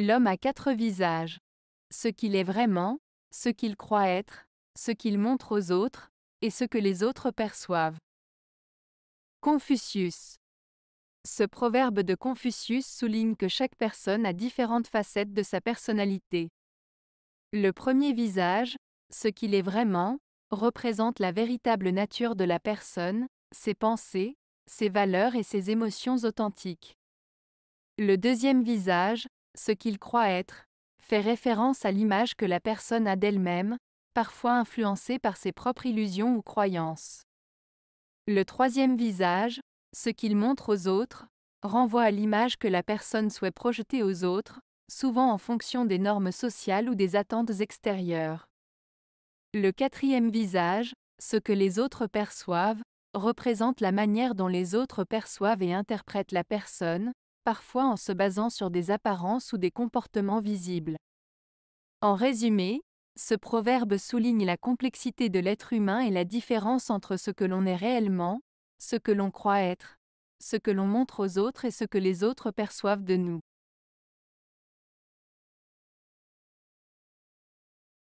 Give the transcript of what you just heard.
L'homme a quatre visages. Ce qu'il est vraiment, ce qu'il croit être, ce qu'il montre aux autres, et ce que les autres perçoivent. Confucius. Ce proverbe de Confucius souligne que chaque personne a différentes facettes de sa personnalité. Le premier visage, ce qu'il est vraiment, représente la véritable nature de la personne, ses pensées, ses valeurs et ses émotions authentiques. Le deuxième visage, ce qu'il croit être, fait référence à l'image que la personne a d'elle-même, parfois influencée par ses propres illusions ou croyances. Le troisième visage, ce qu'il montre aux autres, renvoie à l'image que la personne souhaite projeter aux autres, souvent en fonction des normes sociales ou des attentes extérieures. Le quatrième visage, ce que les autres perçoivent, représente la manière dont les autres perçoivent et interprètent la personne, parfois en se basant sur des apparences ou des comportements visibles. En résumé, ce proverbe souligne la complexité de l'être humain et la différence entre ce que l'on est réellement, ce que l'on croit être, ce que l'on montre aux autres et ce que les autres perçoivent de nous.